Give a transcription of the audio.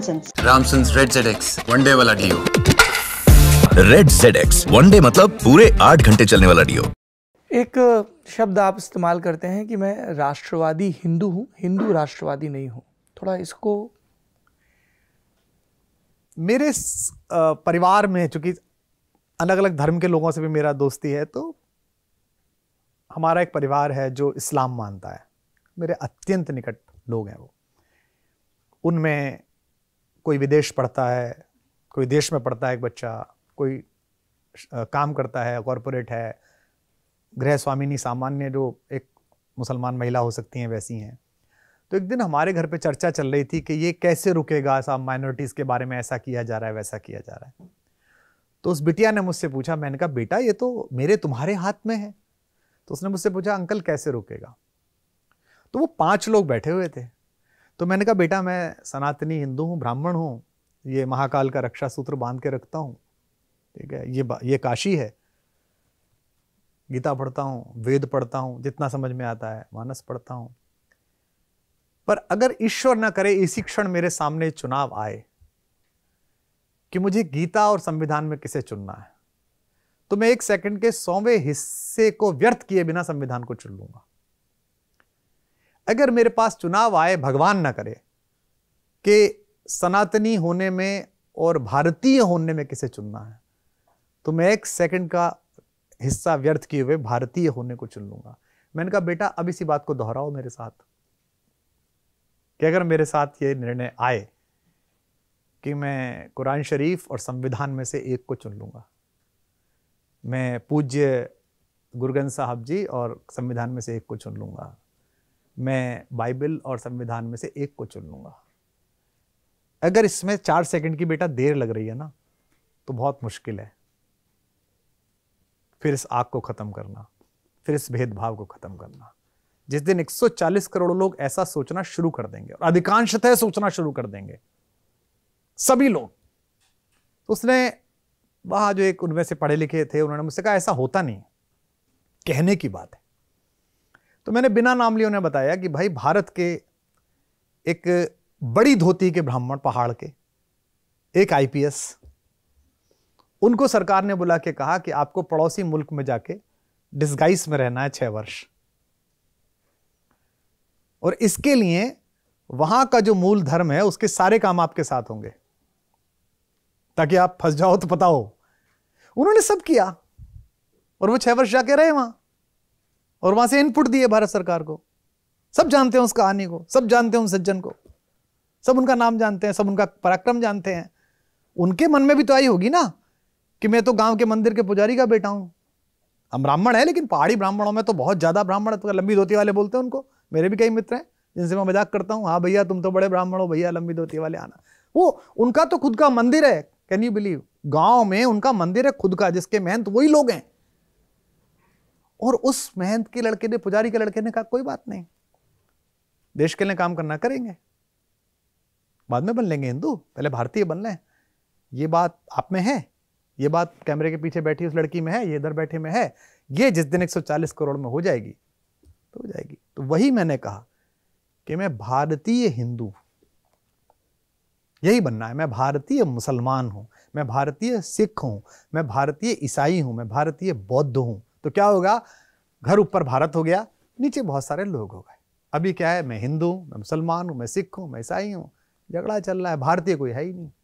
Ramsons Ramsons red जेडेक्स one day वाला deo red जेड जेडेक्स वनडे मतलब पूरे आठ घंटे चलने वाला डीओ एक शब्द आप इस्तेमाल करते हैं कि मैं राष्ट्रवादी हिंदू हूं हिंदू राष्ट्रवादी नहीं हूं थोड़ा इसको मेरे परिवार में चूंकि अलग अलग धर्म के लोगों से भी मेरा दोस्ती है तो हमारा एक परिवार है जो इस्लाम मानता है मेरे अत्यंत निकट लोग हैं वो उनमें कोई विदेश पढ़ता है कोई देश में पढ़ता है एक बच्चा कोई काम करता है कॉरपोरेट है गृह स्वामिनी सामान्य जो एक मुसलमान महिला हो सकती हैं वैसी हैं तो एक दिन हमारे घर पे चर्चा चल रही थी कि ये कैसे रुकेगा साहब माइनॉरिटीज़ के बारे में ऐसा किया जा रहा है वैसा किया जा रहा है तो उस बिटिया ने मुझसे पूछा मैंने कहा बेटा ये तो मेरे तुम्हारे हाथ में है तो उसने मुझसे पूछा अंकल कैसे रुकेगा तो वो पांच लोग बैठे हुए थे तो मैंने कहा बेटा मैं सनातनी हिंदू हूँ ब्राह्मण हूँ ये महाकाल का रक्षा सूत्र बांध के रखता हूँ ठीक है ये ये काशी है गीता पढ़ता हूँ वेद पढ़ता हूँ जितना समझ में आता है मानस पढ़ता हूँ पर अगर ईश्वर न करे इसी क्षण मेरे सामने चुनाव आए कि मुझे गीता और संविधान में किसे चुनना है तो मैं एक सेकंड के सौवें हिस्से को व्यर्थ किए बिना संविधान को चुन लूंगा अगर मेरे पास चुनाव आए भगवान ना करे कि सनातनी होने में और भारतीय होने में किसे चुनना है तो मैं एक सेकंड का हिस्सा व्यर्थ किए हुए भारतीय होने को चुन लूंगा मैंने कहा बेटा अब इसी बात को दोहराओ मेरे साथ कि अगर मेरे साथ ये निर्णय आए कि मैं कुरान शरीफ और संविधान में से एक को चुन लूंगा मैं पूज्य गुरुगन साहब जी और संविधान में से एक को चुन लूंगा मैं बाइबल और संविधान में से एक को चुन लूंगा अगर इसमें चार सेकंड की बेटा देर लग रही है ना तो बहुत मुश्किल है फिर इस आग को ख़त्म करना फिर इस भेदभाव को ख़त्म करना जिस दिन 140 करोड़ लोग ऐसा सोचना शुरू कर देंगे और अधिकांशतः सोचना शुरू कर देंगे सभी लोग तो उसने वहां जो एक उनमें से पढ़े लिखे थे उन्होंने मुझसे कहा ऐसा होता नहीं कहने की बात है तो मैंने बिना नाम लिए उन्हें बताया कि भाई भारत के एक बड़ी धोती के ब्राह्मण पहाड़ के एक आईपीएस उनको सरकार ने बुला के कहा कि आपको पड़ोसी मुल्क में जाके डिस्गाइस में रहना है छह वर्ष और इसके लिए वहां का जो मूल धर्म है उसके सारे काम आपके साथ होंगे ताकि आप फंस जाओ तो पता हो उन्होंने सब किया और वो छह वर्ष जाके रहे वहां और वहां से इनपुट दिए भारत सरकार को सब जानते हैं उस कहानी को सब जानते हैं उन सज्जन को सब उनका नाम जानते हैं सब उनका पराक्रम जानते हैं उनके मन में भी तो आई होगी ना कि मैं तो गांव के मंदिर के पुजारी का बेटा हूं हम ब्राह्मण है लेकिन पहाड़ी ब्राह्मणों में तो बहुत ज्यादा ब्राह्मण तो लंबी धोती वाले बोलते हैं उनको मेरे भी कई मित्र हैं जिनसे मैं मजाक करता हूँ हाँ भैया तुम तो बड़े ब्राह्मण हो भैया लंबी धोती वाले आना वो उनका तो खुद का मंदिर है कैन यू बिलीव गांव में उनका मंदिर है खुद का जिसके महंत वही लोग हैं और उस महंत के लड़के ने पुजारी के लड़के ने कहा कोई बात नहीं देश के लिए काम करना करेंगे बाद में बन लेंगे हिंदू पहले भारतीय बन लें ये बात आप में है ये बात कैमरे के पीछे बैठी उस लड़की में है ये इधर बैठे में है ये जिस दिन 140 करोड़ में हो जाएगी तो हो जाएगी तो वही मैंने कहा कि मैं भारतीय हिंदू यही बनना है मैं भारतीय मुसलमान हूं मैं भारतीय सिख हूं मैं भारतीय ईसाई हूं मैं भारतीय बौद्ध हूं तो क्या होगा घर ऊपर भारत हो गया नीचे बहुत सारे लोग हो गए अभी क्या है मैं हिंदू मैं मुसलमान हूँ मैं सिख हूँ मैं ईसाई हूँ झगड़ा चल रहा है भारतीय कोई है ही नहीं